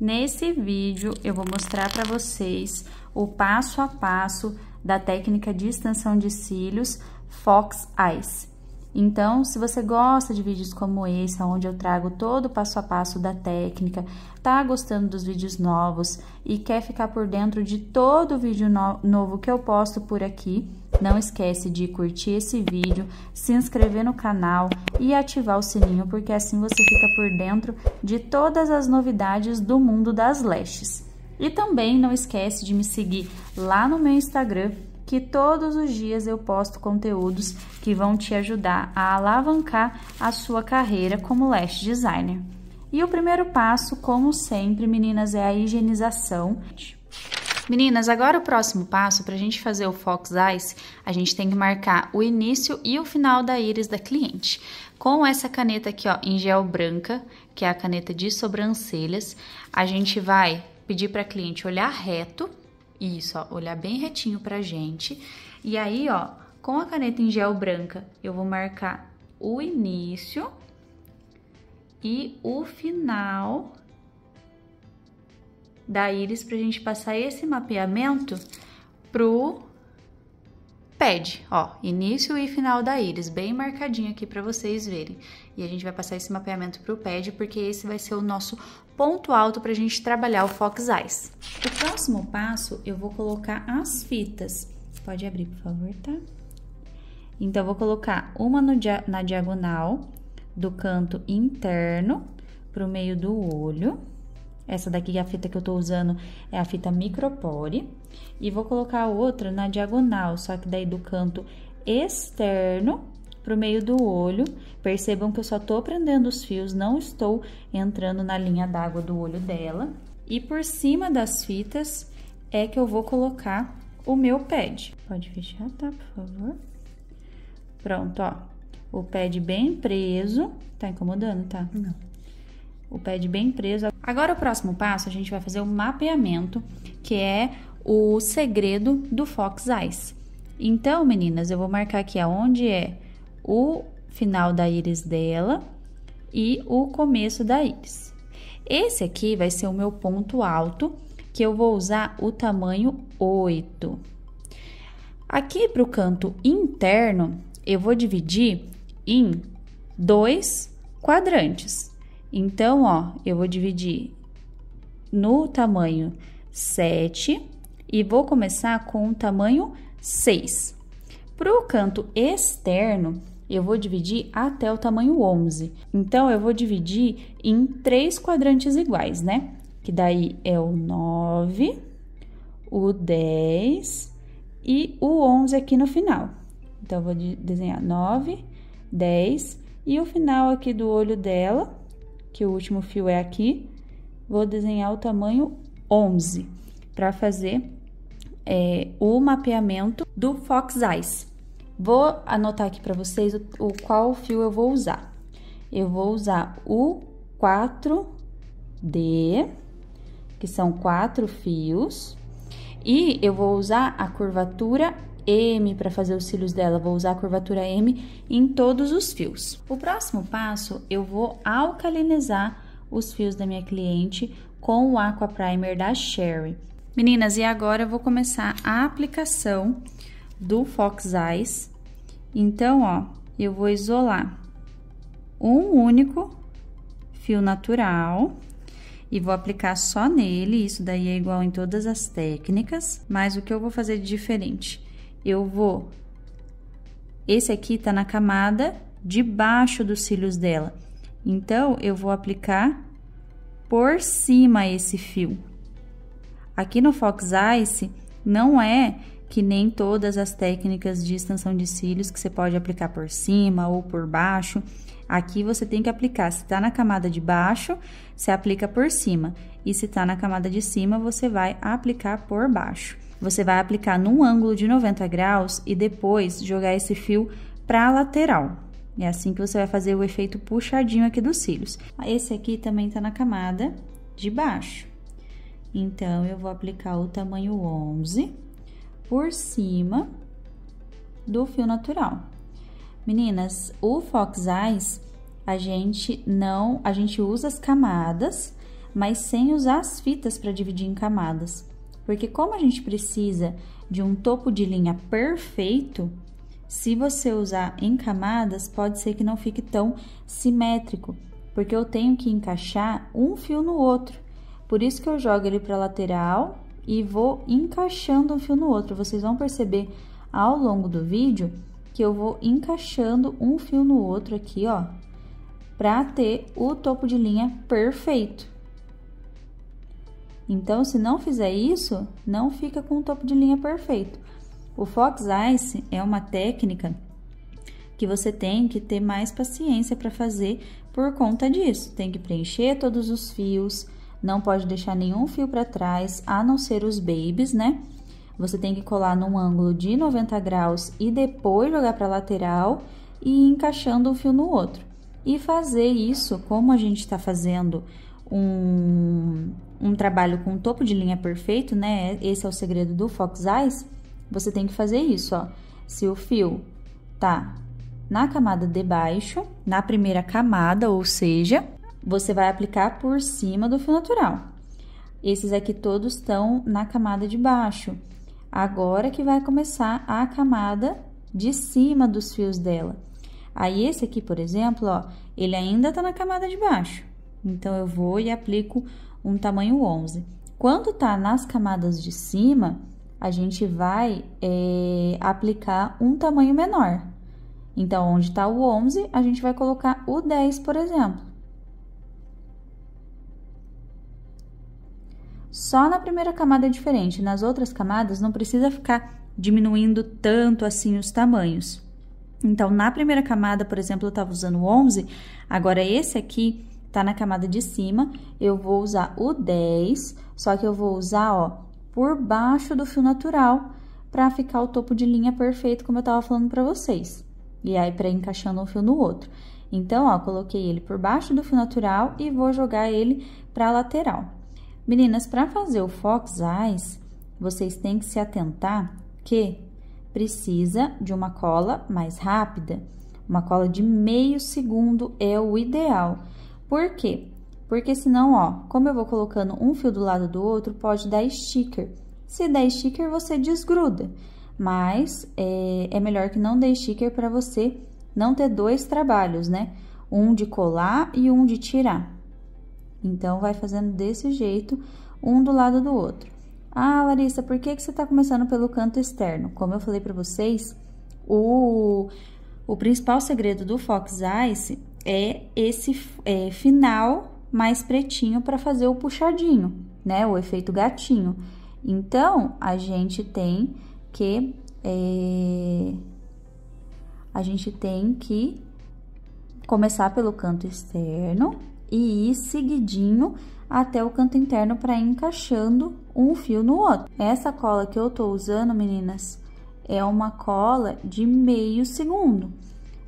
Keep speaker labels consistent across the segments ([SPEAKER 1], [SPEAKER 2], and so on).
[SPEAKER 1] Nesse vídeo eu vou mostrar para vocês o passo a passo da técnica de extensão de cílios Fox Eyes. Então, se você gosta de vídeos como esse, onde eu trago todo o passo a passo da técnica, tá gostando dos vídeos novos e quer ficar por dentro de todo o vídeo no novo que eu posto por aqui, não esquece de curtir esse vídeo, se inscrever no canal e ativar o sininho, porque assim você fica por dentro de todas as novidades do mundo das lashes. E também não esquece de me seguir lá no meu Instagram, que todos os dias eu posto conteúdos que vão te ajudar a alavancar a sua carreira como lash designer. E o primeiro passo, como sempre, meninas, é a higienização. Meninas, agora o próximo passo para a gente fazer o Fox Eyes, a gente tem que marcar o início e o final da íris da cliente. Com essa caneta aqui, ó, em gel branca, que é a caneta de sobrancelhas, a gente vai pedir para a cliente olhar reto, isso, ó, olhar bem retinho para a gente. E aí, ó, com a caneta em gel branca, eu vou marcar o início e o final da íris para a gente passar esse mapeamento pro pad, ó, início e final da íris, bem marcadinho aqui para vocês verem. E a gente vai passar esse mapeamento pro pad, porque esse vai ser o nosso ponto alto para a gente trabalhar o Fox Eyes. O próximo passo, eu vou colocar as fitas. Pode abrir, por favor, tá? Então, vou colocar uma dia na diagonal do canto interno pro meio do olho essa daqui, é a fita que eu tô usando, é a fita micropore. E vou colocar outra na diagonal, só que daí do canto externo pro meio do olho. Percebam que eu só tô prendendo os fios, não estou entrando na linha d'água do olho dela. E por cima das fitas é que eu vou colocar o meu pad. Pode fechar, tá? Por favor. Pronto, ó. O pad bem preso. Tá incomodando, tá? Não. O pad bem preso. Agora, o próximo passo, a gente vai fazer o mapeamento, que é o segredo do Fox Eyes. Então, meninas, eu vou marcar aqui aonde é o final da íris dela e o começo da íris. Esse aqui vai ser o meu ponto alto, que eu vou usar o tamanho 8. Aqui para o canto interno, eu vou dividir em dois quadrantes. Então, ó, eu vou dividir no tamanho 7 e vou começar com o tamanho 6. Para o canto externo, eu vou dividir até o tamanho 11. Então, eu vou dividir em três quadrantes iguais, né? Que daí é o 9, o 10 e o 11 aqui no final. Então, eu vou desenhar 9, 10 e o final aqui do olho dela que o último fio é aqui, vou desenhar o tamanho 11 para fazer é, o mapeamento do Fox Eyes. Vou anotar aqui para vocês o, o, qual fio eu vou usar. Eu vou usar o 4D, que são quatro fios, e eu vou usar a curvatura M para fazer os cílios dela, vou usar a curvatura M em todos os fios. O próximo passo, eu vou alcalinizar os fios da minha cliente com o Aqua Primer da Sherry. Meninas, e agora eu vou começar a aplicação do Fox Eyes. Então, ó, eu vou isolar um único fio natural e vou aplicar só nele. Isso daí é igual em todas as técnicas, mas o que eu vou fazer de diferente? eu vou. Esse aqui tá na camada debaixo dos cílios dela. Então, eu vou aplicar por cima esse fio. Aqui no Fox Ice, não é que nem todas as técnicas de extensão de cílios que você pode aplicar por cima ou por baixo. Aqui você tem que aplicar, se tá na camada de baixo, você aplica por cima. E se tá na camada de cima, você vai aplicar por baixo. Você vai aplicar num ângulo de 90 graus e depois jogar esse fio para a lateral. É assim que você vai fazer o efeito puxadinho aqui dos cílios. Esse aqui também tá na camada de baixo. Então, eu vou aplicar o tamanho 11 por cima do fio natural. Meninas, o Fox Eyes, a gente não, a gente usa as camadas, mas sem usar as fitas para dividir em camadas. Porque como a gente precisa de um topo de linha perfeito, se você usar em camadas, pode ser que não fique tão simétrico, porque eu tenho que encaixar um fio no outro. Por isso que eu jogo ele para lateral e vou encaixando um fio no outro. Vocês vão perceber ao longo do vídeo que eu vou encaixando um fio no outro aqui, ó, para ter o topo de linha perfeito. Então, se não fizer isso, não fica com o topo de linha perfeito. O Fox Ice é uma técnica que você tem que ter mais paciência para fazer por conta disso. Tem que preencher todos os fios, não pode deixar nenhum fio para trás, a não ser os babies, né? Você tem que colar num ângulo de 90 graus e depois jogar para lateral e encaixando um fio no outro. E fazer isso, como a gente está fazendo um, um trabalho com topo de linha perfeito, né? Esse é o segredo do Fox Eyes. Você tem que fazer isso, ó. Se o fio tá na camada de baixo, na primeira camada, ou seja, você vai aplicar por cima do fio natural. Esses aqui todos estão na camada de baixo. Agora que vai começar a camada de cima dos fios dela. Aí, esse aqui, por exemplo, ó, ele ainda tá na camada de baixo. Então, eu vou e aplico um tamanho 11. Quando tá nas camadas de cima, a gente vai é, aplicar um tamanho menor. Então, onde está o 11, a gente vai colocar o 10, por exemplo. Só na primeira camada é diferente, nas outras camadas não precisa ficar diminuindo tanto assim os tamanhos. Então, na primeira camada, por exemplo, eu estava usando 11, agora esse aqui tá na camada de cima, eu vou usar o 10, só que eu vou usar, ó, por baixo do fio natural, pra ficar o topo de linha perfeito, como eu tava falando pra vocês. E aí, pra ir encaixando um fio no outro. Então, ó, coloquei ele por baixo do fio natural e vou jogar ele pra lateral. Meninas, pra fazer o fox eyes, vocês têm que se atentar que precisa de uma cola mais rápida. Uma cola de meio segundo é o ideal. Por quê? Porque senão, ó, como eu vou colocando um fio do lado do outro, pode dar sticker. Se der sticker, você desgruda. Mas é, é melhor que não dê sticker para você não ter dois trabalhos, né? Um de colar e um de tirar. Então, vai fazendo desse jeito, um do lado do outro. Ah, Larissa, por que, que você está começando pelo canto externo? Como eu falei para vocês, o, o principal segredo do Fox Ice é esse é, final mais pretinho para fazer o puxadinho, né? O efeito gatinho. Então, a gente tem que é, a gente tem que começar pelo canto externo e ir seguidinho até o canto interno para encaixando um fio no outro. Essa cola que eu tô usando, meninas, é uma cola de meio segundo.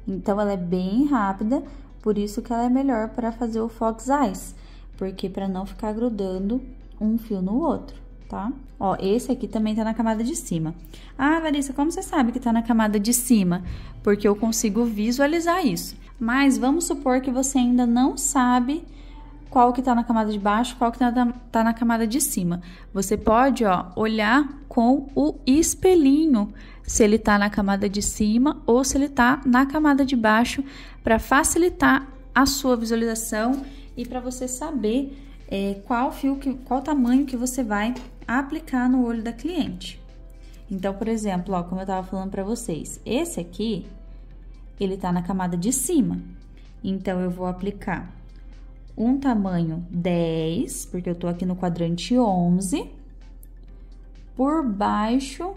[SPEAKER 1] Então ela é bem rápida por isso que ela é melhor para fazer o fox eyes, porque para não ficar grudando um fio no outro, tá? Ó, esse aqui também tá na camada de cima. Ah, Larissa, como você sabe que tá na camada de cima? Porque eu consigo visualizar isso. Mas vamos supor que você ainda não sabe qual que está na camada de baixo, qual que está tá na camada de cima. Você pode, ó, olhar com o espelhinho se ele está na camada de cima ou se ele está na camada de baixo, para facilitar a sua visualização e para você saber é, qual fio, que, qual tamanho que você vai aplicar no olho da cliente. Então, por exemplo, ó, como eu estava falando para vocês, esse aqui, ele está na camada de cima. Então, eu vou aplicar um tamanho 10, porque eu estou aqui no quadrante 11, por baixo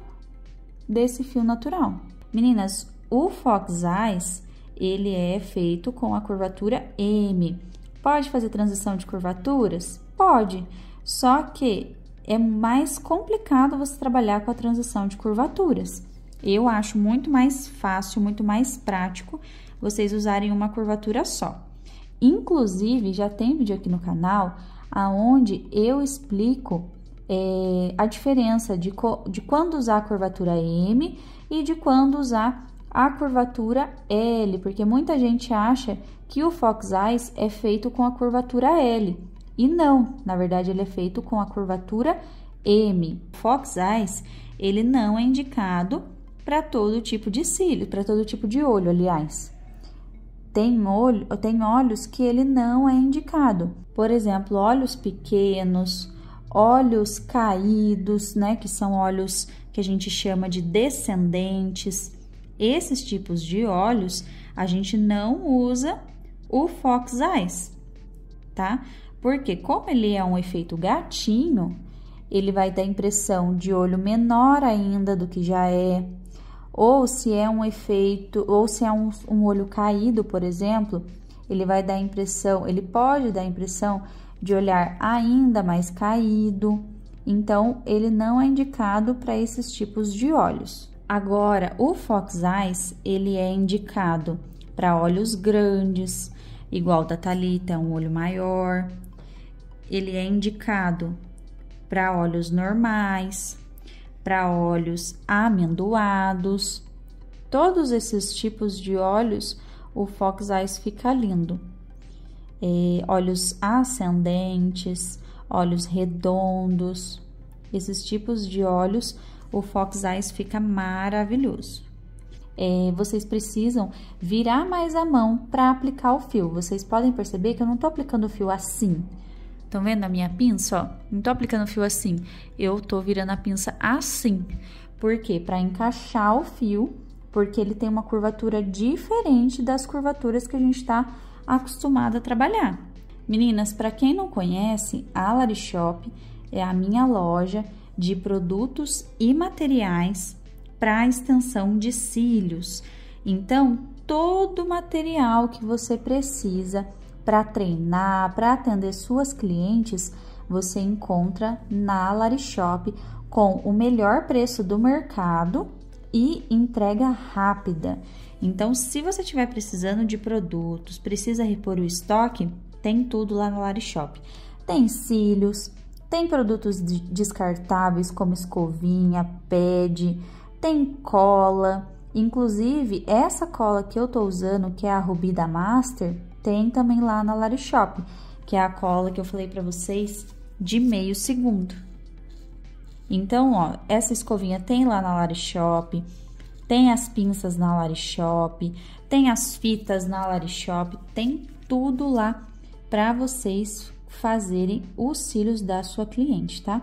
[SPEAKER 1] desse fio natural. Meninas, o Fox Eyes, ele é feito com a curvatura M. Pode fazer transição de curvaturas? Pode, só que é mais complicado você trabalhar com a transição de curvaturas. Eu acho muito mais fácil, muito mais prático vocês usarem uma curvatura só. Inclusive, já tem vídeo aqui no canal aonde eu explico é, a diferença de, de quando usar a curvatura M e de quando usar a curvatura L, porque muita gente acha que o Fox Eyes é feito com a curvatura L. E não, na verdade ele é feito com a curvatura M. Fox Eyes, ele não é indicado para todo tipo de cílio, para todo tipo de olho, aliás. Tem, olho, tem olhos que ele não é indicado. Por exemplo, olhos pequenos, olhos caídos, né, que são olhos que a gente chama de descendentes. Esses tipos de olhos a gente não usa o Fox Eyes, tá? Porque como ele é um efeito gatinho, ele vai dar impressão de olho menor ainda do que já é, ou se é um efeito, ou se é um, um olho caído, por exemplo, ele vai dar impressão, ele pode dar impressão de olhar ainda mais caído. Então, ele não é indicado para esses tipos de olhos. Agora, o Fox Eyes, ele é indicado para olhos grandes, igual o da Thalita, um olho maior. Ele é indicado para olhos normais, para olhos amendoados. Todos esses tipos de olhos, o Fox Eyes fica lindo olhos ascendentes, olhos redondos. Esses tipos de olhos, o Fox Eyes fica maravilhoso. É, vocês precisam virar mais a mão para aplicar o fio. Vocês podem perceber que eu não estou aplicando o fio assim. Estão vendo a minha pinça? Ó? Não estou aplicando o fio assim. Eu estou virando a pinça assim. Por quê? Para encaixar o fio, porque ele tem uma curvatura diferente das curvaturas que a gente está acostumada a trabalhar. Meninas, para quem não conhece, a Alary Shop é a minha loja de produtos e materiais para extensão de cílios. Então, todo o material que você precisa para treinar, para atender suas clientes, você encontra na Alary Shop com o melhor preço do mercado e entrega rápida. Então, se você estiver precisando de produtos, precisa repor o estoque, tem tudo lá no Lari Shop. Tem cílios, tem produtos descartáveis como escovinha, pad, tem cola. Inclusive, essa cola que eu tô usando, que é a Ruby da Master, tem também lá na Lari Shop, que é a cola que eu falei para vocês de meio segundo. Então, ó, essa escovinha tem lá na Lari Shop, tem as pinças na Lari Shop, tem as fitas na Lari Shop, tem tudo lá para vocês fazerem os cílios da sua cliente, tá?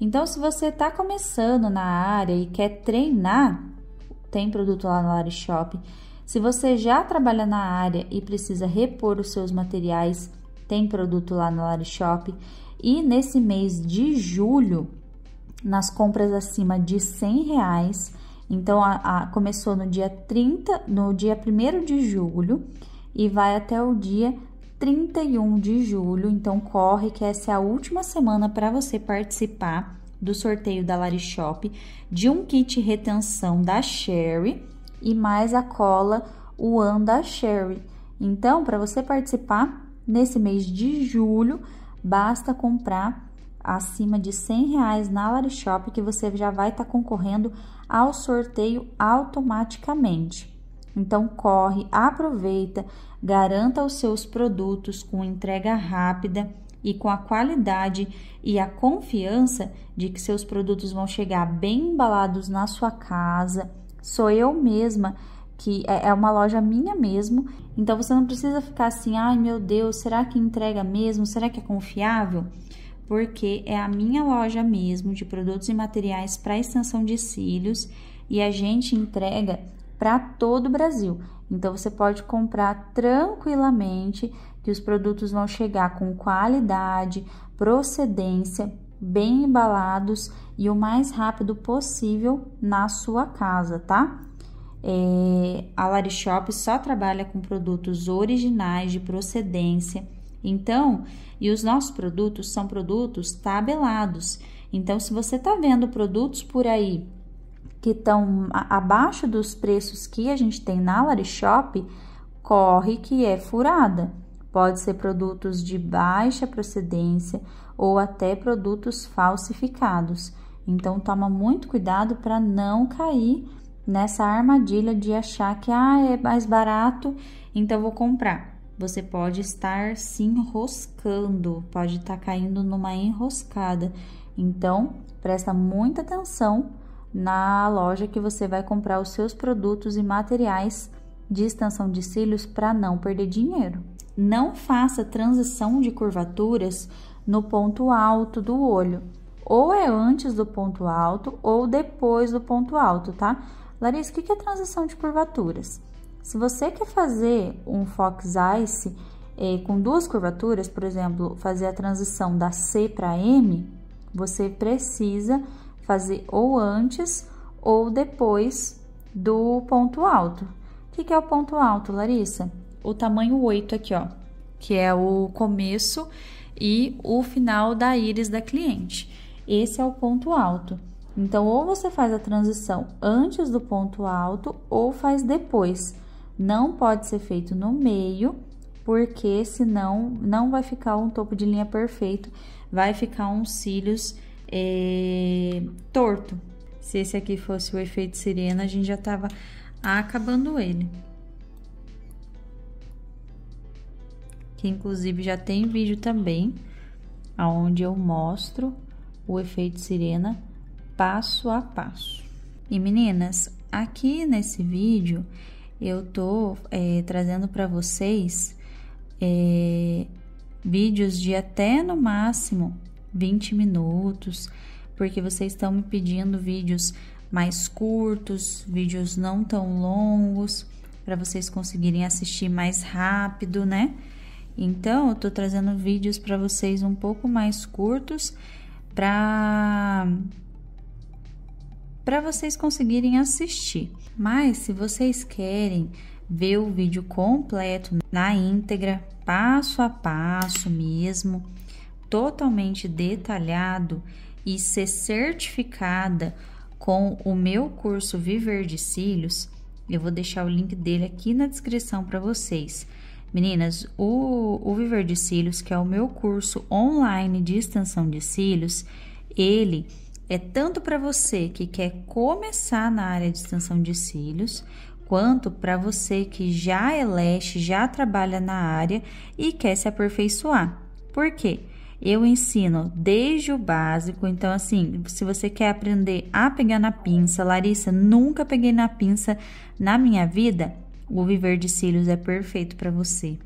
[SPEAKER 1] Então, se você tá começando na área e quer treinar, tem produto lá na Lari Shop. Se você já trabalha na área e precisa repor os seus materiais, tem produto lá na Lari Shop. E nesse mês de julho, nas compras acima de 100 reais. Então, a, a, começou no dia 30, no dia 1 de julho e vai até o dia 31 de julho. Então, corre que essa é a última semana para você participar do sorteio da Shop de um kit retenção da Sherry e mais a cola One da Sherry. Então, para você participar nesse mês de julho, basta comprar acima de 100 reais na Larishop que você já vai estar tá concorrendo ao sorteio automaticamente. Então corre, aproveita, garanta os seus produtos com entrega rápida e com a qualidade e a confiança de que seus produtos vão chegar bem embalados na sua casa. Sou eu mesma que é, é uma loja minha mesmo, então você não precisa ficar assim, ai meu Deus, será que entrega mesmo? Será que é confiável? porque é a minha loja mesmo de produtos e materiais para extensão de cílios e a gente entrega para todo o Brasil. Então você pode comprar tranquilamente que os produtos vão chegar com qualidade, procedência, bem embalados e o mais rápido possível na sua casa, tá? É, a Larishop só trabalha com produtos originais de procedência então, e os nossos produtos são produtos tabelados. Então, se você está vendo produtos por aí que estão abaixo dos preços que a gente tem na Larishop, corre que é furada. Pode ser produtos de baixa procedência ou até produtos falsificados. Então toma muito cuidado para não cair nessa armadilha de achar que ah, é mais barato, então vou comprar você pode estar se enroscando, pode estar tá caindo numa enroscada. Então, presta muita atenção na loja que você vai comprar os seus produtos e materiais de extensão de cílios para não perder dinheiro. Não faça transição de curvaturas no ponto alto do olho. Ou é antes do ponto alto ou depois do ponto alto, tá? Larissa, o que é transição de curvaturas? Se você quer fazer um Fox Ice eh, com duas curvaturas, por exemplo, fazer a transição da C para M, você precisa fazer ou antes ou depois do ponto alto. O que, que é o ponto alto, Larissa? O tamanho 8 aqui, ó, que é o começo e o final da íris da cliente. Esse é o ponto alto. Então, ou você faz a transição antes do ponto alto ou faz depois não pode ser feito no meio, porque senão não vai ficar um topo de linha perfeito, vai ficar uns cílios é, torto. Se esse aqui fosse o efeito sirena, a gente já tava acabando ele. Que inclusive já tem vídeo também, aonde eu mostro o efeito sirena passo a passo. E meninas, aqui nesse vídeo eu tô é, trazendo para vocês é, vídeos de até no máximo 20 minutos, porque vocês estão me pedindo vídeos mais curtos, vídeos não tão longos, para vocês conseguirem assistir mais rápido, né? Então, eu tô trazendo vídeos para vocês um pouco mais curtos para para vocês conseguirem assistir. Mas se vocês querem ver o vídeo completo na íntegra, passo a passo mesmo, totalmente detalhado e ser certificada com o meu curso Viver de Cílios, eu vou deixar o link dele aqui na descrição para vocês. Meninas, o, o Viver de Cílios, que é o meu curso online de extensão de cílios, ele é tanto para você que quer começar na área de extensão de cílios, quanto para você que já é leste, já trabalha na área e quer se aperfeiçoar. Por quê? Eu ensino desde o básico, então assim, se você quer aprender a pegar na pinça, Larissa, nunca peguei na pinça na minha vida, o viver de cílios é perfeito para você.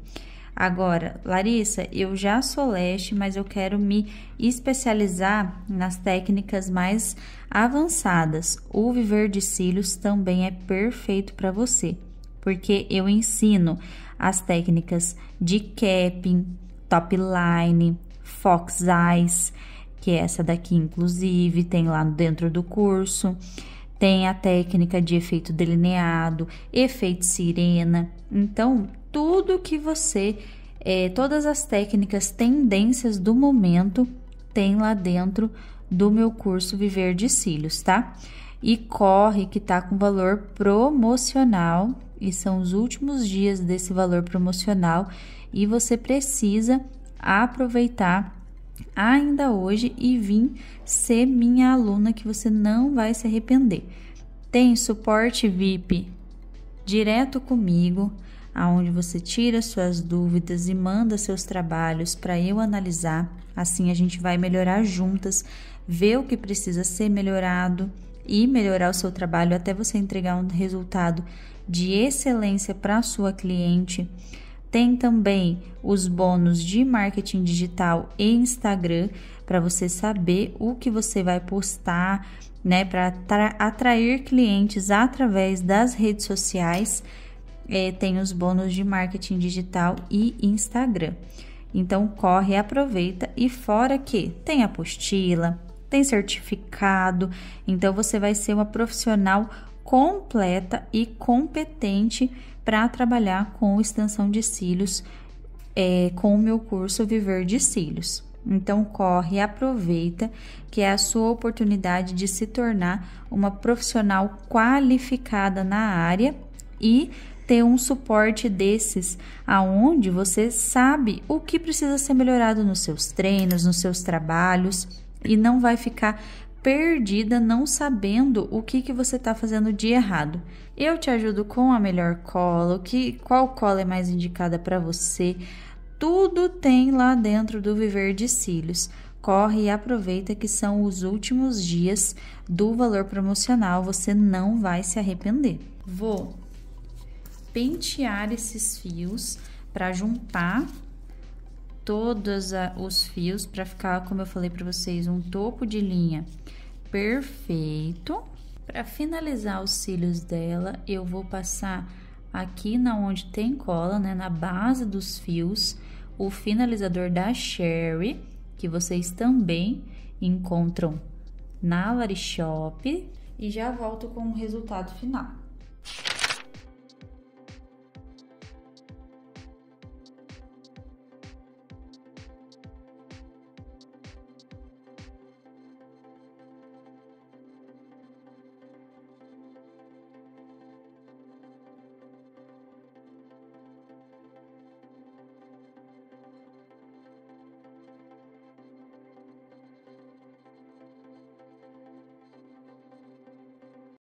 [SPEAKER 1] Agora, Larissa, eu já sou leste, mas eu quero me especializar nas técnicas mais avançadas. O viver de cílios também é perfeito para você, porque eu ensino as técnicas de capping, top line, fox eyes, que é essa daqui inclusive, tem lá dentro do curso. Tem a técnica de efeito delineado, efeito sirena. Então, tudo que você, é, todas as técnicas, tendências do momento tem lá dentro do meu curso Viver de Cílios, tá? E corre que tá com valor promocional e são os últimos dias desse valor promocional e você precisa aproveitar ainda hoje e vir ser minha aluna que você não vai se arrepender. Tem suporte VIP direto comigo, aonde você tira suas dúvidas e manda seus trabalhos para eu analisar. Assim a gente vai melhorar juntas, ver o que precisa ser melhorado e melhorar o seu trabalho até você entregar um resultado de excelência para a sua cliente. Tem também os bônus de marketing digital e Instagram para você saber o que você vai postar, né, para atrair clientes através das redes sociais é, tem os bônus de marketing digital e Instagram. Então corre, aproveita e fora que tem apostila, tem certificado, então você vai ser uma profissional completa e competente para trabalhar com extensão de cílios é, com o meu curso Viver de Cílios. Então corre, aproveita que é a sua oportunidade de se tornar uma profissional qualificada na área e ter um suporte desses, aonde você sabe o que precisa ser melhorado nos seus treinos, nos seus trabalhos e não vai ficar perdida não sabendo o que, que você está fazendo de errado. Eu te ajudo com a melhor cola, que, qual cola é mais indicada para você. Tudo tem lá dentro do Viver de Cílios. Corre e aproveita que são os últimos dias do valor promocional, você não vai se arrepender. Vou pentear esses fios para juntar todos os fios para ficar, como eu falei para vocês, um topo de linha perfeito. Para finalizar os cílios dela, eu vou passar aqui na onde tem cola, né, na base dos fios, o finalizador da Sherry, que vocês também encontram na Shop, e já volto com o resultado final.